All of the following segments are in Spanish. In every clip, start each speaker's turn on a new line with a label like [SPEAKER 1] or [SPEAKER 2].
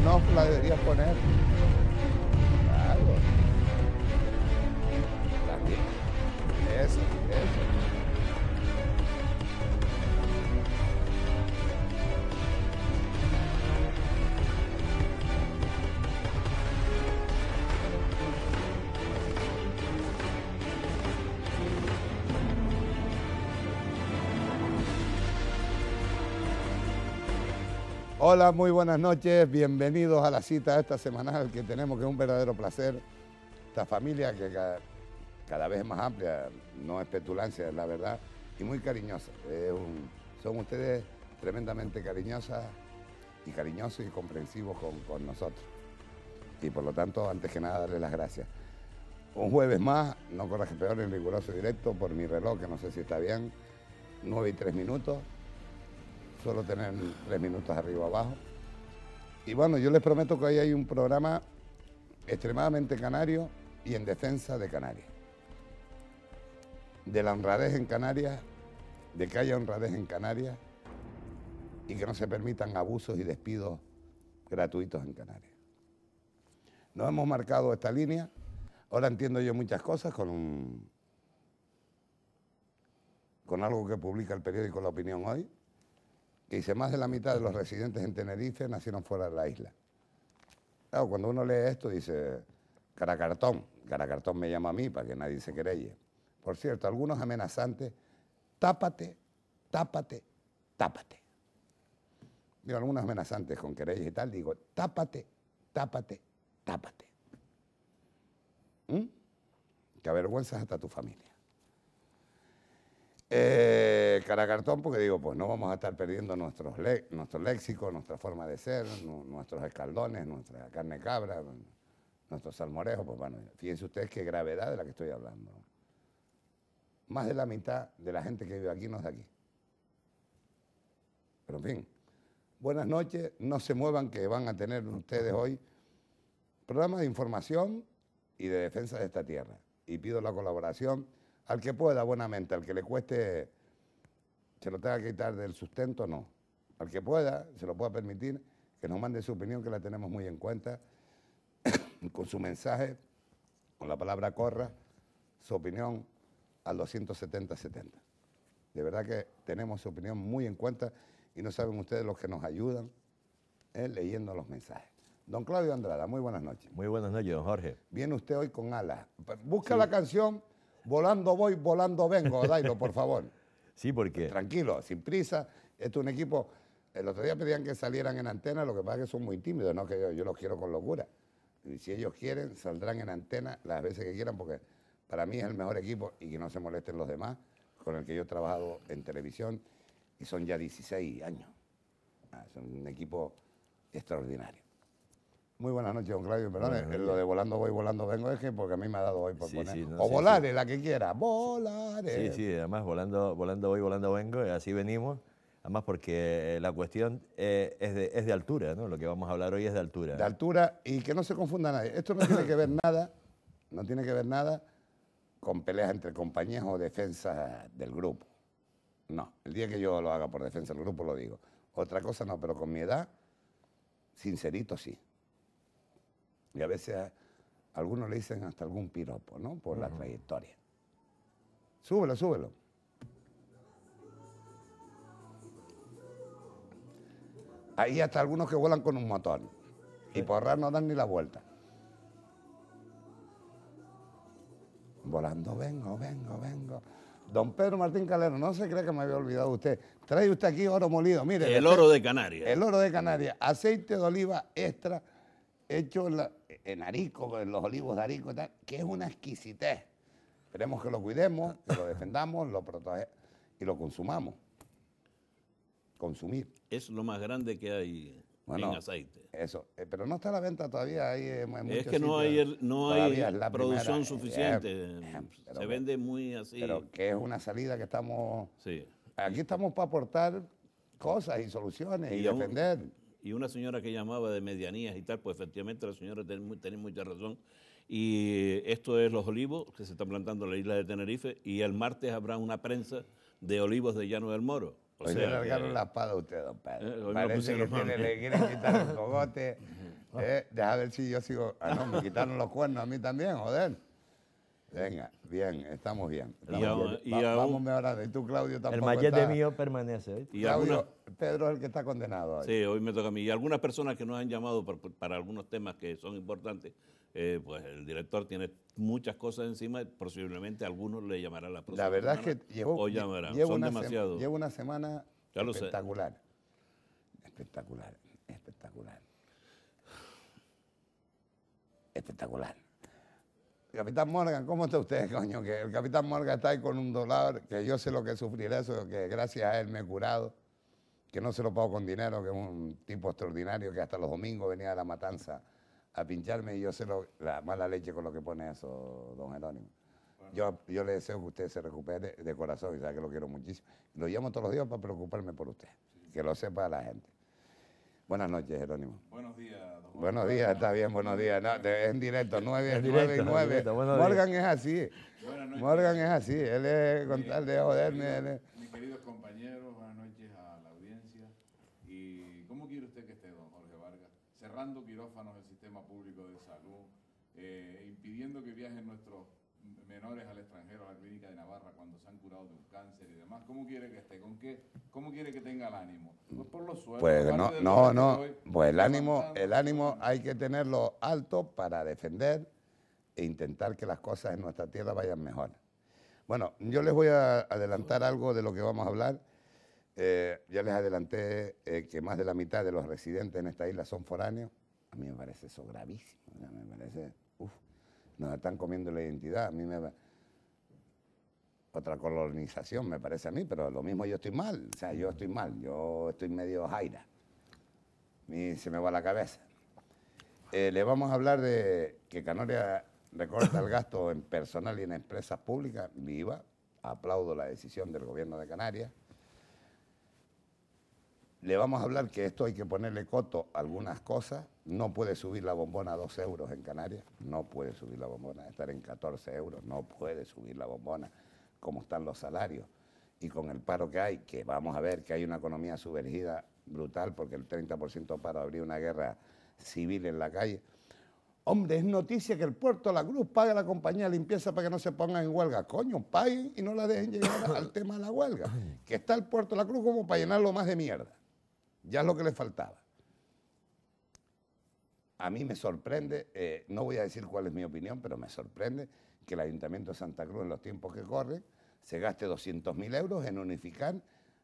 [SPEAKER 1] no la deberías poner. Hola, muy buenas noches, bienvenidos a la cita esta semanal que tenemos, que es un verdadero placer. Esta familia que cada, vez es más amplia, no es petulancia, es la verdad, y muy cariñosa. son ustedes tremendamente cariñosas y cariñosos y comprensivos con, nosotros. Y por lo tanto, antes que nada, darles las gracias. Un jueves más, no que peor en riguroso directo por mi reloj, que no sé si está bien, 9 y 3 minutos suelo tener tres minutos arriba abajo. Y bueno, yo les prometo que hoy hay un programa extremadamente canario y en defensa de Canarias. De la honradez en Canarias, de que haya honradez en Canarias y que no se permitan abusos y despidos gratuitos en Canarias. Nos hemos marcado esta línea. Ahora entiendo yo muchas cosas con un, con algo que publica el periódico La Opinión hoy, dice más de la mitad de los residentes en Tenerife nacieron fuera de la isla. Claro, cuando uno lee esto dice, caracartón, caracartón me llama a mí para que nadie se querelle. Por cierto, algunos amenazantes, tápate, tápate, tápate. Digo, algunos amenazantes con querellas y tal, digo, tápate, tápate, tápate. Que ¿Mm? avergüenzas hasta tu familia. Eh, caracartón, porque digo, pues no vamos a estar perdiendo nuestros nuestro léxico, nuestra forma de ser, nuestros escaldones, nuestra carne cabra, nuestros salmorejos Pues bueno, fíjense ustedes qué gravedad de la que estoy hablando. Más de la mitad de la gente que vive aquí no es de aquí. Pero en fin, buenas noches, no se muevan que van a tener ustedes hoy programa de información y de defensa de esta tierra. Y pido la colaboración al que pueda, buenamente, al que le cueste, se lo tenga que quitar del sustento, no. Al que pueda, se lo pueda permitir, que nos mande su opinión, que la tenemos muy en cuenta, con su mensaje, con la palabra corra, su opinión al 270-70. De verdad que tenemos su opinión muy en cuenta y no saben ustedes los que nos ayudan eh, leyendo los mensajes. Don Claudio Andrada, muy buenas noches.
[SPEAKER 2] Muy buenas noches, don Jorge.
[SPEAKER 1] Viene usted hoy con alas. Busca la canción Volando voy, volando vengo, dailo, por favor. Sí, porque. Tranquilo, sin prisa. Este es un equipo. El otro día pedían que salieran en antena, lo que pasa es que son muy tímidos, ¿no? Que yo, los quiero con locura. Y si ellos quieren, saldrán en antena las veces que quieran, porque para mí es el mejor equipo y que no se molesten los demás, con el que yo he trabajado en televisión y son ya 16 años. Es ah, un equipo extraordinario. Muy buenas noches, don Claudio. Perdón, eh, lo de volando voy, volando vengo es que porque a mí me ha dado
[SPEAKER 2] hoy por poner. o volare,
[SPEAKER 1] la que quiera. Volare. Sí, sí,
[SPEAKER 2] además volando, volando voy, volando vengo, así venimos. Además, porque eh, la cuestión eh, es, de, altura, ¿no? Lo que vamos a hablar hoy es de altura. De
[SPEAKER 1] altura, y que no se confunda nadie. Esto no tiene que ver nada, no tiene que ver nada con peleas entre compañías o defensa del grupo. No, el día que yo lo haga por defensa del grupo lo digo. Otra cosa no, pero con mi edad, sincerito sí. Y a veces a algunos le dicen hasta algún piropo, ¿no? Por la trayectoria. Súbelo, súbelo. Ahí hasta algunos que vuelan con un motor. Y por raro no dan ni la vuelta. Volando, vengo, vengo, vengo. Don Pedro Martín Calero, no se cree que me había olvidado usted. Trae usted aquí oro molido, mire. El este oro de
[SPEAKER 3] Canarias. El oro
[SPEAKER 1] de Canarias. Aceite de oliva extra hecho en, la, en Arico, en los olivos de Arico que es una exquisitez. Esperemos que lo cuidemos, que lo defendamos, lo protegemos y lo consumamos. Consumir.
[SPEAKER 3] Es lo más grande que hay en aceite. Eso, eh, pero no está a la
[SPEAKER 1] venta todavía. Hay, eh, es que no hay, no hay producción eh, suficiente. Se vende
[SPEAKER 3] muy así. Pero que es una
[SPEAKER 1] salida que estamos... Sí. Aquí estamos para aportar cosas y soluciones y, defender
[SPEAKER 3] y una señora que llamaba de medianías y tal, pues efectivamente la señora tiene mucha razón. Y esto es los olivos que se están plantando en la isla de Tenerife y el martes habrá una prensa de olivos de Llano del Moro. O sea, le largaron
[SPEAKER 1] la espada a usted, don Pedro. Eh, Parece que tiene, le quieren quitar el cogote. Eh, ver si yo sigo... Ah, no, me quitaron los cuernos a mí también, joder. Venga, bien, estamos bien. y ahora. Claudio, El mayor de mío permanece. Claudio, Pedro es el que está condenado. Hoy.
[SPEAKER 3] Sí, hoy me toca a mí. Y algunas personas que nos han llamado para, algunos temas que son importantes, eh, pues el director tiene muchas cosas encima, posiblemente algunos le llamarán la próxima. La verdad es que llevo, llevo una demasiado. Llevo
[SPEAKER 1] una semana
[SPEAKER 3] espectacular. Espectacular,
[SPEAKER 1] espectacular. Espectacular. Capitán Morgan, ¿cómo está usted, coño? Que el Capitán Morgan está ahí con un dólar, que yo sé lo que sufriré eso, que gracias a él me he curado, que no se lo pago con dinero, que es un tipo extraordinario, que hasta los domingos venía a la matanza a pincharme y yo sé lo, la mala leche con lo que pone eso, don Jerónimo. Yo, yo le deseo que usted se recupere de corazón y sabe que lo quiero muchísimo. Lo llamo todos los días para preocuparme por usted, que lo sepa la gente. Buenas noches, Jerónimo. Buenos días, don Jorge. Buenos días, está bien, buenos días. No, en directo, 9, y 9. Morgan es así. Morgan es así, él es con tal de joderme.
[SPEAKER 4] Mis queridos compañeros, buenas noches a la audiencia. ¿Y cómo quiere usted que esté, don Jorge Vargas? Cerrando quirófanos del sistema público de salud, eh, impidiendo que viajen nuestros menores al extranjero a la clínica de Navarra cuando se han curado de un cáncer y demás. ¿Cómo quiere que esté? ¿Con qué? ¿Cómo quiere que tenga el ánimo? Pues por los suelos. Pues no, no, no. pues el ánimo,
[SPEAKER 1] el ánimo hay que tenerlo alto para defender e intentar que las cosas en nuestra tierra vayan mejor. Bueno, yo les voy a adelantar algo de lo que vamos a hablar. Eh, ya les adelanté eh, que más de la mitad de los residentes en esta isla son foráneos. A mí me parece eso gravísimo. me parece, uf. Nos están comiendo la identidad. A mí me otra colonización, me parece a mí, pero lo mismo yo estoy mal. O sea, yo estoy mal, yo estoy medio jaira. A mí se me va la cabeza. Eh, le vamos a hablar de que Canarias recorta el gasto en personal y en empresas públicas, viva. Aplaudo la decisión del gobierno de Canarias le vamos a hablar que esto hay que ponerle coto a algunas cosas. No puede subir la bombona a 2 euros en Canarias, no puede subir la bombona, estar en 14 euros, no puede subir la bombona, como están los salarios. Y con el paro que hay, que vamos a ver que hay una economía sumergida brutal, porque el 30% paro habría una guerra civil en la calle. Hombre, es noticia que el puerto La Cruz pague a la compañía de limpieza para que no se pongan en huelga. Coño, paguen y no la dejen llegar al tema de la huelga. Que está el puerto La Cruz como para llenarlo más de mierda. Ya es lo que le faltaba. A mí me sorprende, eh, no voy a decir cuál es mi opinión, pero me sorprende que el Ayuntamiento de Santa Cruz en los tiempos que corren se gaste 200.000 euros en unificar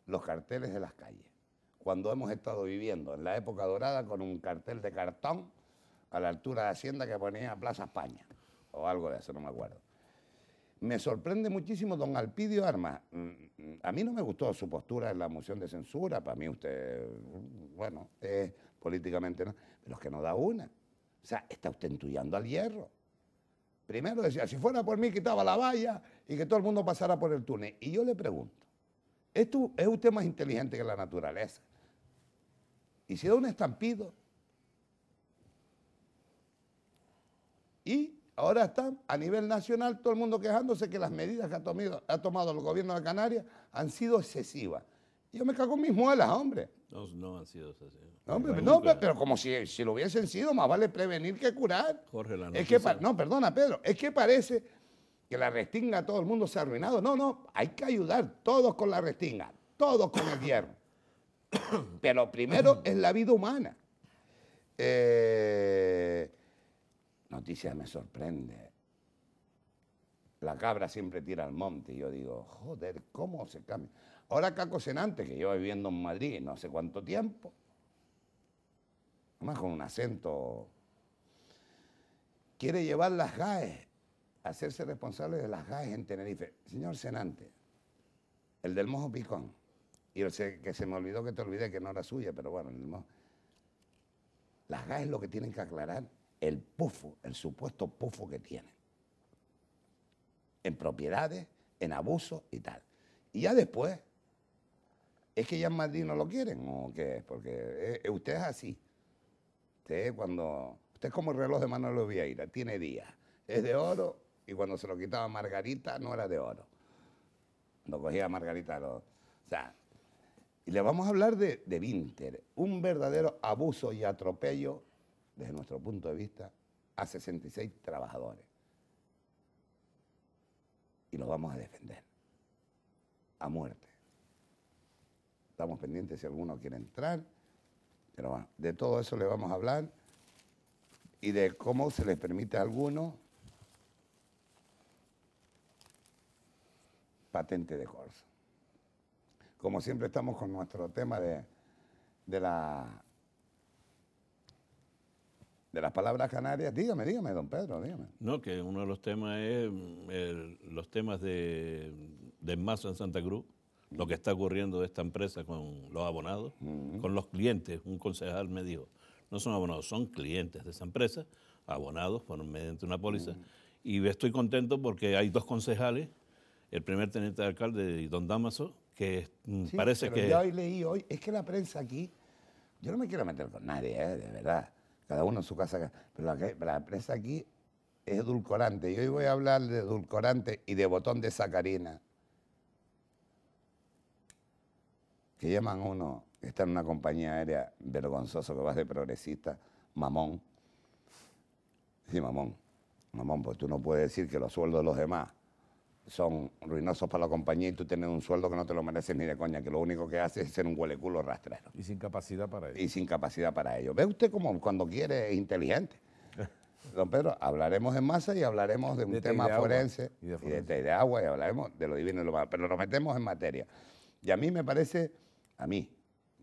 [SPEAKER 1] los carteles de las calles. Cuando hemos estado viviendo en la época dorada con un cartel de cartón a la altura de Hacienda que ponía Plaza España o algo de eso, no me acuerdo. Me sorprende muchísimo don Alpidio Armas. Mm, a mí no me gustó su postura en la moción de censura. Para mí usted, mm, bueno, eh, políticamente no. Pero es que no da una. O sea, está usted entullando al hierro. Primero decía, si fuera por mí quitaba la valla y que todo el mundo pasara por el túnel. Y yo le pregunto, ¿es usted más inteligente que la naturaleza? Y si da un estampido. Y Ahora están a nivel nacional todo el mundo quejándose que las medidas que ha tomado, el gobierno de Canarias han sido excesivas. Yo me cago en mis muelas, hombre.
[SPEAKER 3] No, no han sido excesivas. No, pero
[SPEAKER 1] como si, lo hubiesen sido, más vale prevenir que curar. Jorge, la No, perdona, Pedro. Es que parece que la restinga a todo el mundo se ha arruinado. No, no, hay que ayudar todos con la restinga, todos con el hierro. Pero primero es la vida humana. Eh, noticia me sorprende. La cabra siempre tira al monte. Y yo digo, joder, ¿cómo se cambia? Ahora Caco Senante, que lleva viviendo en Madrid no sé cuánto tiempo, además con un acento, quiere llevar las GAE, hacerse responsable de las GAE en Tenerife. Señor Senante, el del mojo picón, y que se me olvidó que te olvidé que no era suya, pero bueno, el mojo. Las es lo que tienen que aclarar el pufo, el supuesto pufo que tienen. En propiedades, en abuso y tal. Y ya después, es que ya en Madrid no lo quieren o qué, porque eh, eh, usted es así. Usted cuando, usted es como el reloj de Manolo Vieira, tiene días. Es de oro y cuando se lo quitaba Margarita no era de oro. Cuando cogía Margarita lo... O sea, y le vamos a hablar de, de un verdadero abuso y atropello desde nuestro punto de vista, a 66 trabajadores. Y los vamos a defender a muerte. Estamos pendientes si alguno quiere entrar, pero de todo eso le vamos a hablar y de cómo se les permite a algunos patente de corso. Como siempre estamos con nuestro tema de la de las palabras canarias. Dígame, dígame, don Pedro, dígame.
[SPEAKER 3] No, que uno de los temas es mm, los temas de, de en Santa Cruz, lo que está ocurriendo de esta empresa con los abonados, con los clientes. Un concejal me dijo, no son abonados, son clientes de esa empresa, abonados por, mediante una póliza. Y estoy contento porque hay dos concejales, el primer teniente de alcalde, don Damaso, que mm, parece que... Yo hoy
[SPEAKER 1] leí hoy, es que la prensa aquí, yo no me quiero meter con nadie, eh, de verdad cada uno en su casa. Pero la, empresa aquí es edulcorante. Y hoy voy a hablar de edulcorante y de botón de sacarina. Que llaman uno, que está en una compañía aérea vergonzoso, que vas de progresista, mamón. Sí, mamón. Mamón, pues tú no puedes decir que los sueldos de los demás son ruinosos para la compañía y tú tienes un sueldo que no te lo mereces ni de coña, que lo único que hace es ser un hueleculo rastrero. Y
[SPEAKER 4] sin capacidad para
[SPEAKER 1] ello. Y sin capacidad para ello. Ve usted como cuando quiere es inteligente. Don Pedro, hablaremos en masa y hablaremos de un tema forense, y de, agua y hablaremos de lo divino y lo malo, pero nos metemos en materia. Y a mí me parece, a mí,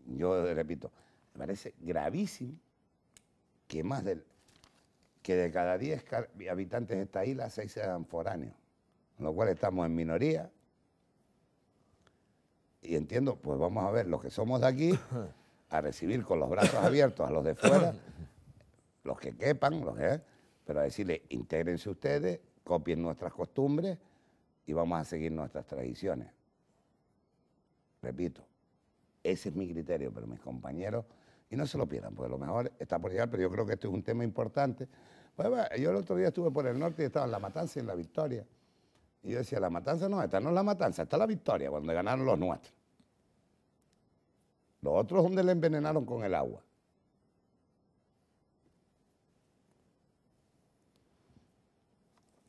[SPEAKER 1] yo repito, me parece gravísimo que más del, que de cada 10 habitantes de esta isla, 6 sean foráneos con lo cual estamos en minoría. Y entiendo, pues vamos a ver, los que somos de aquí, a recibir con los brazos abiertos a los de fuera, los que quepan, los pero a decirle, intégrense ustedes, copien nuestras costumbres y vamos a seguir nuestras tradiciones. Repito, ese es mi criterio, pero mis compañeros, y no se lo pierdan, porque a lo mejor está por llegar, pero yo creo que esto es un tema importante. Pues, yo el otro día estuve por el norte y estaba en La Matanza y en La Victoria. Y yo decía, la matanza no, esta no es la matanza, esta la victoria, cuando ganaron los nuestros. Los otros donde le envenenaron con el agua.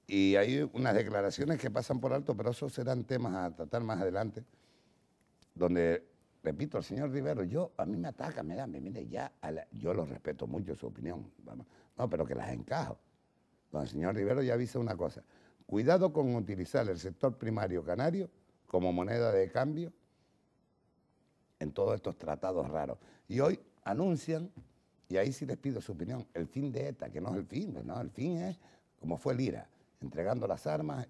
[SPEAKER 1] Y hay unas declaraciones que pasan por alto, pero esos serán temas a tratar más adelante, donde, repito, el señor Rivero, yo, a mí me ataca, me da, mire, ya, yo lo respeto mucho su opinión, no, pero que las encajo. Don el señor Rivero ya avisa una cosa, cuidado con utilizar el sector primario canario como moneda de cambio en todos estos tratados raros. Y hoy anuncian, y ahí sí les pido su opinión, el fin de ETA, que no es el fin, el fin es como fue el IRA, entregando las armas.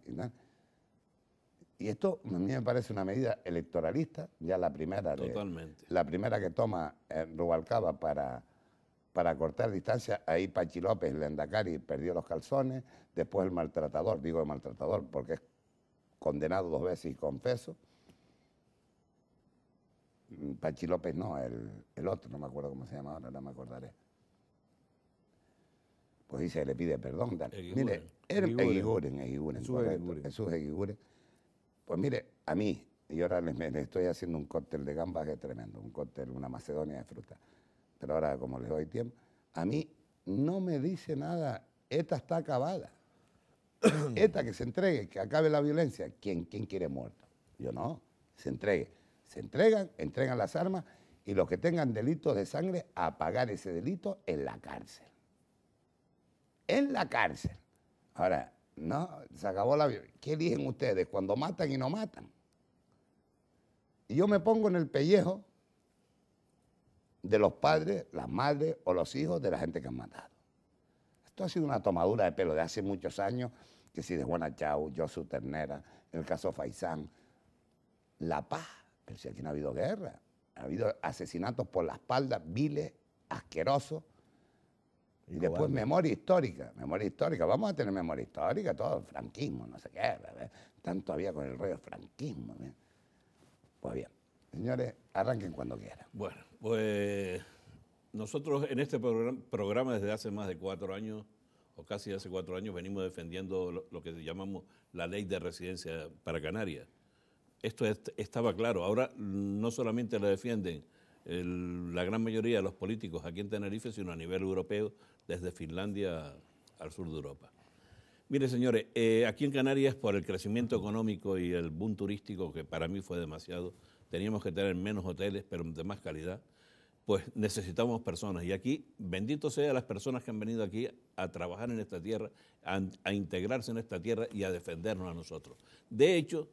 [SPEAKER 1] Y, esto a mí me parece una medida electoralista, ya la primera, la primera que toma eh, Rubalcaba para para cortar distancia, ahí Pachi López, andacari perdió los calzones, después el maltratador, digo el maltratador porque es condenado dos veces y confeso. Mm, Pachi López no, el, otro, no me acuerdo cómo se llama ahora, no me acordaré. Pues dice, le pide perdón. Eguiguren. Mire, Eguiguren. Egiguren, Jesús Eguiguren. Pues mire, a mí, y ahora le estoy haciendo un cóctel de gambas que es tremendo, un cóctel, una macedonia de fruta pero ahora como les doy tiempo, a mí no me dice nada, esta está acabada. esta que se entregue, que acabe la violencia. ¿Quién, quién quiere muerto? Yo no, se entregue. Se entregan, entregan las armas y los que tengan delitos de sangre a pagar ese delito en la cárcel. En la cárcel. Ahora, no, se acabó la violencia. ¿Qué dicen ustedes? Cuando matan y no matan. Y yo me pongo en el pellejo de los padres, las madres o los hijos de la gente que han matado. Esto ha sido una tomadura de pelo de hace muchos años, que si de Juana Chau, Josu Ternera, en el caso Faisán, la paz, pero si aquí no ha habido guerra, ha habido asesinatos por la espalda, viles, asquerosos, y después memoria histórica, memoria histórica, vamos a tener memoria histórica, todo franquismo, no sé qué, tanto había con el rollo franquismo. ¿eh? Pues bien, Señores, arranquen cuando quieran.
[SPEAKER 3] Bueno, pues nosotros en este programa desde hace más de cuatro años, o casi hace cuatro años, venimos defendiendo lo, que llamamos la ley de residencia para Canarias. Esto estaba claro. Ahora no solamente la defienden la gran mayoría de los políticos aquí en Tenerife, sino a nivel europeo, desde Finlandia al sur de Europa. Mire, señores, eh, aquí en Canarias, por el crecimiento económico y el boom turístico, que para mí fue demasiado, teníamos que tener menos hoteles, pero de más calidad, pues necesitamos personas. Y aquí, bendito sea las personas que han venido aquí a trabajar en esta tierra, a integrarse en esta tierra y a defendernos a nosotros. De hecho,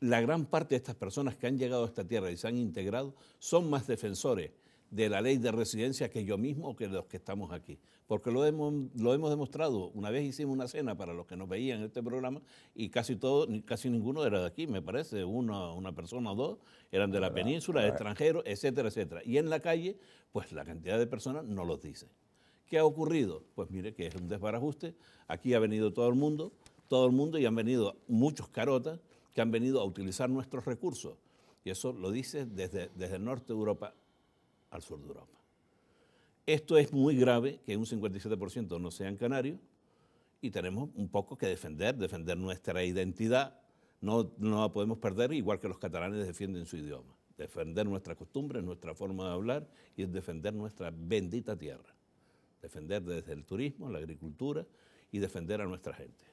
[SPEAKER 3] la gran parte de estas personas que han llegado a esta tierra y se han integrado son más defensores de la ley de residencia que yo mismo o que los que estamos aquí. Porque lo hemos, lo hemos demostrado. Una vez hicimos una cena para los que nos veían en este programa y casi todo, casi ninguno era de aquí, me parece, una, una persona o dos, eran de la península, extranjeros, etcétera, etcétera. Y en la calle, pues la cantidad de personas no los dice. ¿Qué ha ocurrido? Pues mire que es un desbarajuste. Aquí ha venido todo el mundo, todo el mundo y han venido muchos carotas que han venido a utilizar nuestros recursos. Y eso lo dice desde, desde el norte de Europa al sur de Europa. Esto es muy grave, que un 57% no sean canarios, y tenemos un poco que defender, defender nuestra identidad, no, no la podemos perder, igual que los catalanes defienden su idioma. Defender nuestras costumbres, nuestra forma de hablar y defender nuestra bendita tierra. Defender desde el turismo, la agricultura y defender a nuestra gente.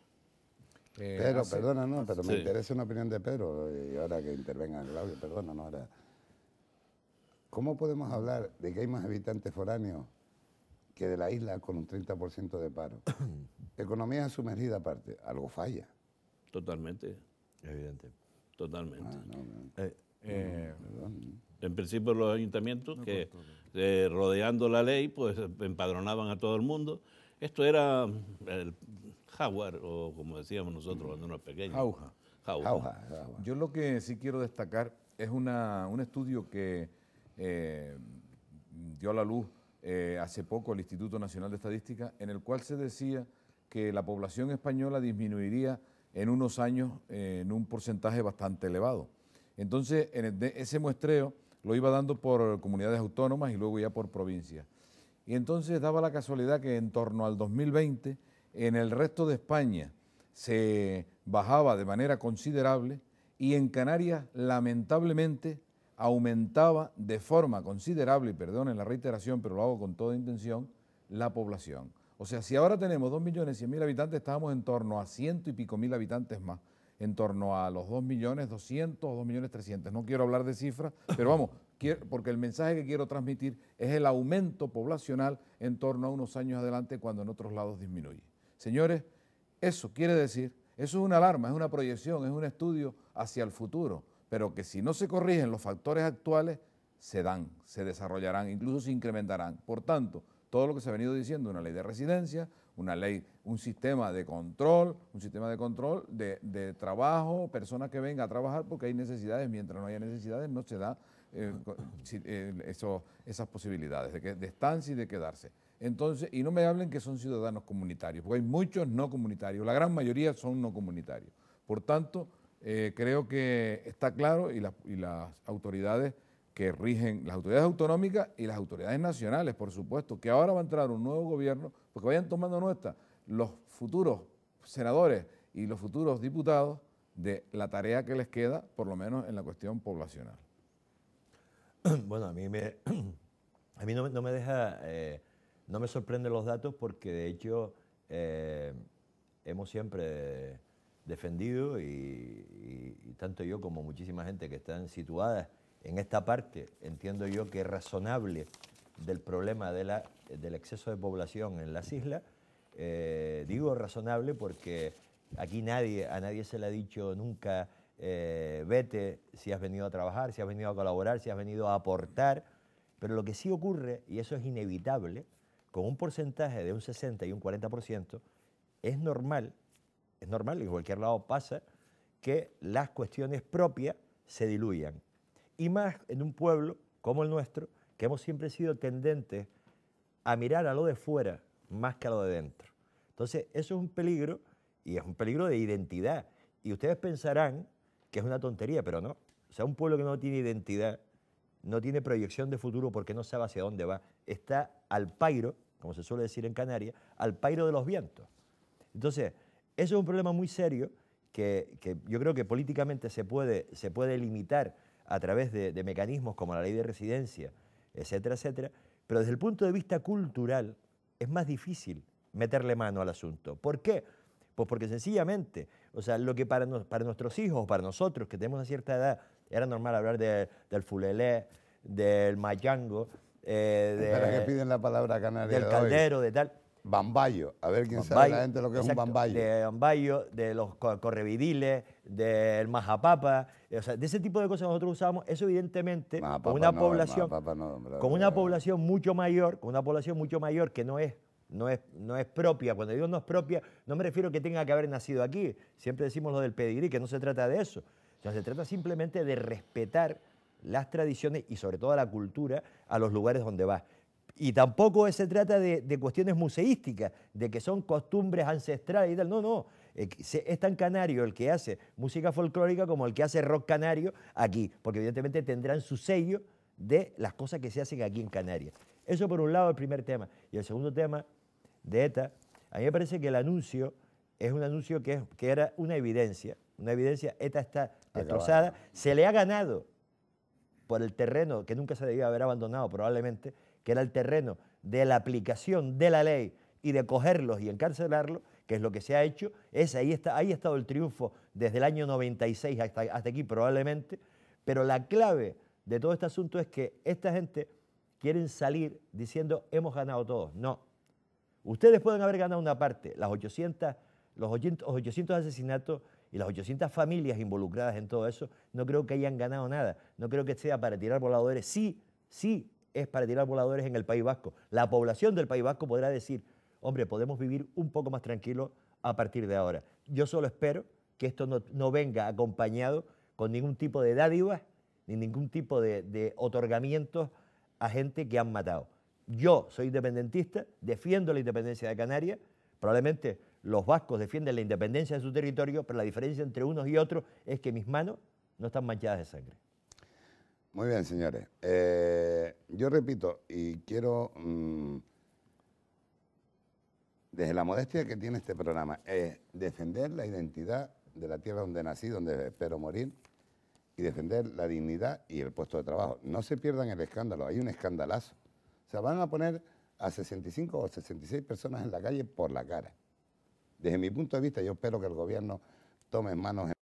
[SPEAKER 3] Eh, pero, perdona, no, pero me interesa
[SPEAKER 1] una opinión de Pedro, y eh, ahora que intervenga Claudio, perdona, no, ahora ¿Cómo podemos hablar de que hay más habitantes foráneos que de la isla con un 30% de paro? Economía sumergida aparte,
[SPEAKER 3] algo falla. Totalmente. Evidente. Totalmente. Ah, eh, eh, en principio los ayuntamientos que eh, rodeando la ley pues empadronaban a todo el mundo. Esto era el jaguar o como decíamos nosotros cuando éramos pequeños. Jauja. Jauja.
[SPEAKER 4] Yo lo que sí quiero destacar es una, un estudio que eh, dio a la luz eh, hace poco el Instituto Nacional de Estadística, en el cual se decía que la población española disminuiría en unos años eh, en un porcentaje bastante elevado. Entonces, ese muestreo lo iba dando por comunidades autónomas y luego ya por provincias. Y entonces daba la casualidad que en torno al 2020, en el resto de España se bajaba de manera considerable y en Canarias, lamentablemente, aumentaba de forma considerable, y perdonen la reiteración, pero lo hago con toda intención, la población. O sea, si ahora tenemos 2 millones 100 mil habitantes, estábamos en torno a ciento y pico mil habitantes más, en torno a los 2 millones 200 o 2 millones 300. No quiero hablar de cifras, pero vamos, porque el mensaje que quiero transmitir es el aumento poblacional en torno a unos años adelante cuando en otros lados disminuye. Señores, eso quiere decir, eso es una alarma, es una proyección, es un estudio hacia el futuro pero que si no se corrigen los factores actuales, se dan, se desarrollarán, incluso se incrementarán. Por tanto, todo lo que se ha venido diciendo, una ley de residencia, una ley, un sistema de control, un sistema de control de, trabajo, personas que vengan a trabajar porque hay necesidades, mientras no haya necesidades no se da eh, eh, esas posibilidades de, que, de estancia y de quedarse. Entonces, y no me hablen que son ciudadanos comunitarios, porque hay muchos no comunitarios, la gran mayoría son no comunitarios. Por tanto, eh, creo que está claro y, las autoridades que rigen, las autoridades autonómicas y las autoridades nacionales, por supuesto, que ahora va a entrar un nuevo gobierno, porque vayan tomando nota los futuros senadores y los futuros diputados de la tarea que les queda, por lo menos en la cuestión
[SPEAKER 2] poblacional. Bueno, a mí, me, a mí no, me deja, eh, no me sorprenden los datos porque de hecho eh, hemos siempre defendido y, tanto yo como muchísima gente que están situadas en esta parte, entiendo yo que es razonable del problema del exceso de población en las islas. Eh, digo razonable porque aquí nadie, a nadie se le ha dicho nunca eh, vete si has venido a trabajar, si has venido a colaborar, si has venido a aportar, pero lo que sí ocurre, y eso es inevitable, con un porcentaje de un 60 y un 40%, es normal es normal, en cualquier lado pasa, que las cuestiones propias se diluyan. Y más en un pueblo como el nuestro, que hemos siempre sido tendentes a mirar a lo de fuera más que a lo de dentro. Entonces, eso es un peligro y es un peligro de identidad. Y ustedes pensarán que es una tontería, pero no. O sea, un pueblo que no tiene identidad, no tiene proyección de futuro porque no sabe hacia dónde va, está al pairo, como se suele decir en Canarias, al pairo de los vientos. Entonces, eso es un problema muy serio que, yo creo que políticamente se puede, se puede limitar a través de, mecanismos como la ley de residencia, etcétera, etcétera, pero desde el punto de vista cultural es más difícil meterle mano al asunto. ¿Por qué? Pues porque sencillamente, o sea, lo que para, para nuestros hijos, para nosotros que tenemos una cierta edad, era normal hablar del fulelé, del mayango, eh, que piden la palabra del caldero, de tal. Bambayo, a ver quién sabe la gente lo que es un bambayo. De bambayo, de los correvidiles, del majapapa, o sea, de ese tipo de cosas nosotros usamos, eso evidentemente con una población mucho mayor, con una población mucho mayor que no es no es, no es propia, cuando digo no es propia, no me refiero a que tenga que haber nacido aquí, siempre decimos lo del pedigrí, que no se trata de eso, o sea, se trata simplemente de respetar las tradiciones y sobre todo la cultura a los lugares donde vas. Y tampoco se trata de, cuestiones museísticas, de que son costumbres ancestrales y tal. No, no. Eh, es tan canario el que hace música folclórica como el que hace rock canario aquí, porque evidentemente tendrán su sello de las cosas que se hacen aquí en Canarias. Eso por un lado el primer tema. Y el segundo tema de ETA, a mí me parece que el anuncio es un anuncio que, era una evidencia, una evidencia, ETA está destrozada, se le ha ganado por el terreno que nunca se debía haber abandonado probablemente, que era el terreno de la aplicación de la ley y de cogerlos y encarcelarlos, que es lo que se ha hecho, es, ahí, está, ahí ha estado el triunfo desde el año 96 hasta, hasta aquí probablemente, pero la clave de todo este asunto es que esta gente quiere salir diciendo hemos ganado todos. No, ustedes pueden haber ganado una parte, las 800, los 800 asesinatos y las 800 familias involucradas en todo eso, no creo que hayan ganado nada. No creo que sea para tirar voladores. Sí, sí, es para tirar voladores en el País Vasco. La población del País Vasco podrá decir, hombre, podemos vivir un poco más tranquilo a partir de ahora. Yo solo espero que esto no, venga acompañado con ningún tipo de dádivas ni ningún tipo de, de otorgamientos a gente que han matado. Yo soy independentista, defiendo la independencia de Canarias, probablemente los vascos defienden la independencia de su territorio, pero la diferencia entre unos y otros es que mis manos no están manchadas de sangre.
[SPEAKER 1] Muy bien, señores. Eh, yo repito, y quiero, mm, desde la modestia que tiene este programa, es defender la identidad de la tierra donde nací, donde espero morir, y defender la dignidad y el puesto de trabajo. No se pierdan el escándalo, hay un escandalazo. O sea, van a poner a 65 o 66 personas en la calle por la cara. Desde mi punto de vista, yo espero que el gobierno tome en manos.